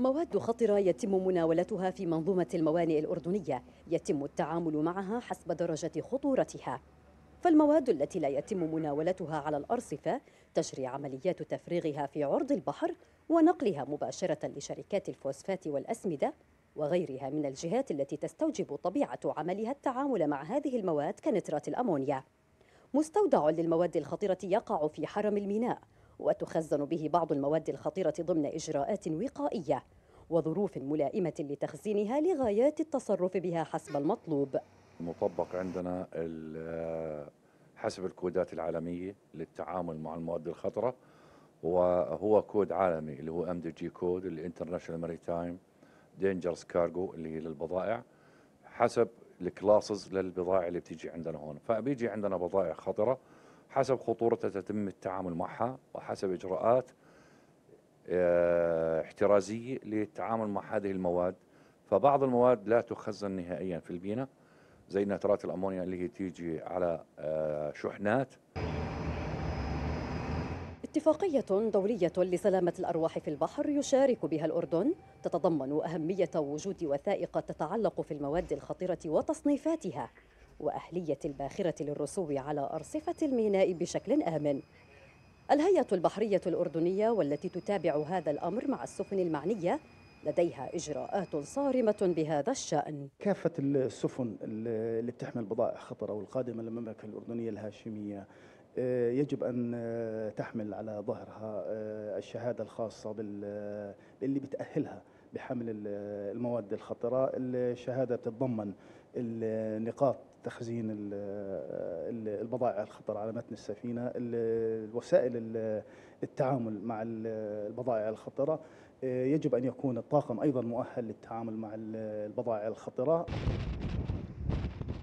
مواد خطرة يتم مناولتها في منظومة الموانئ الأردنية يتم التعامل معها حسب درجة خطورتها فالمواد التي لا يتم مناولتها على الأرصفة تجري عمليات تفريغها في عرض البحر ونقلها مباشرة لشركات الفوسفات والأسمدة وغيرها من الجهات التي تستوجب طبيعة عملها التعامل مع هذه المواد كنترات الأمونيا مستودع للمواد الخطرة يقع في حرم الميناء وتخزن به بعض المواد الخطيرة ضمن إجراءات وقائية وظروف ملائمة لتخزينها لغايات التصرف بها حسب المطلوب مطبق عندنا حسب الكودات العالمية للتعامل مع المواد الخطرة وهو كود عالمي اللي هو ام دي جي كود الانترناشونال ماريتايم دينجرز كارجو اللي هي للبضائع حسب الكلاسز للبضائع اللي بتيجي عندنا هون فبيجي عندنا بضائع خطره حسب خطورتها تتم التعامل معها وحسب إجراءات آه، احترازية للتعامل مع هذه المواد فبعض المواد لا تخزن نهائيا في البينه زي نترات الأمونيا اللي هي تيجي على آه، شحنات اتفاقية دولية لسلامة الأرواح في البحر يشارك بها الأردن تتضمن أهمية وجود وثائق تتعلق في المواد الخطيرة وتصنيفاتها وأهلية الباخرة للرسوب على أرصفة الميناء بشكل آمن الهيئة البحرية الأردنية والتي تتابع هذا الأمر مع السفن المعنية لديها إجراءات صارمة بهذا الشأن كافة السفن اللي بتحمل بضائع خطرة والقادمة للمملكة الأردنية الهاشمية آه، يجب أن آه، تحمل على ظهرها آه، الشهادة الخاصة باللي بتأهلها بحمل المواد الخطره الشهاده تتضمن نقاط تخزين البضائع الخطره على متن السفينه وسائل التعامل مع البضائع الخطره آه، يجب ان يكون الطاقم ايضا مؤهل للتعامل مع البضائع الخطره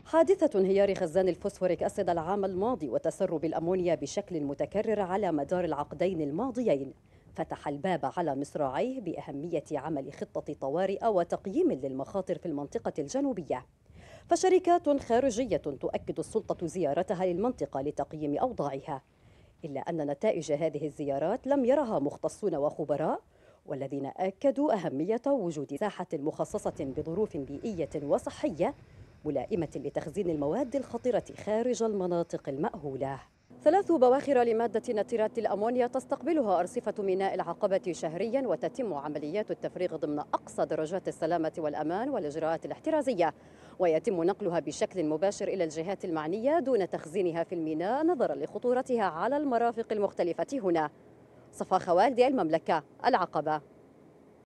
حادثة انهيار خزان الفوسفوريك أسيد العام الماضي وتسرب الأمونيا بشكل متكرر على مدار العقدين الماضيين فتح الباب على مصراعيه بأهمية عمل خطة طوارئ وتقييم للمخاطر في المنطقة الجنوبية فشركات خارجية تؤكد السلطة زيارتها للمنطقة لتقييم أوضاعها إلا أن نتائج هذه الزيارات لم يرها مختصون وخبراء والذين أكدوا أهمية وجود ساحة مخصصة بظروف بيئية وصحية ملائمة لتخزين المواد الخطرة خارج المناطق المأهولة ثلاث بواخر لمادة نترات الأمونيا تستقبلها أرصفة ميناء العقبة شهريا وتتم عمليات التفريغ ضمن أقصى درجات السلامة والأمان والإجراءات الاحترازية ويتم نقلها بشكل مباشر إلى الجهات المعنية دون تخزينها في الميناء نظرا لخطورتها على المرافق المختلفة هنا صفا خوالدي المملكة العقبة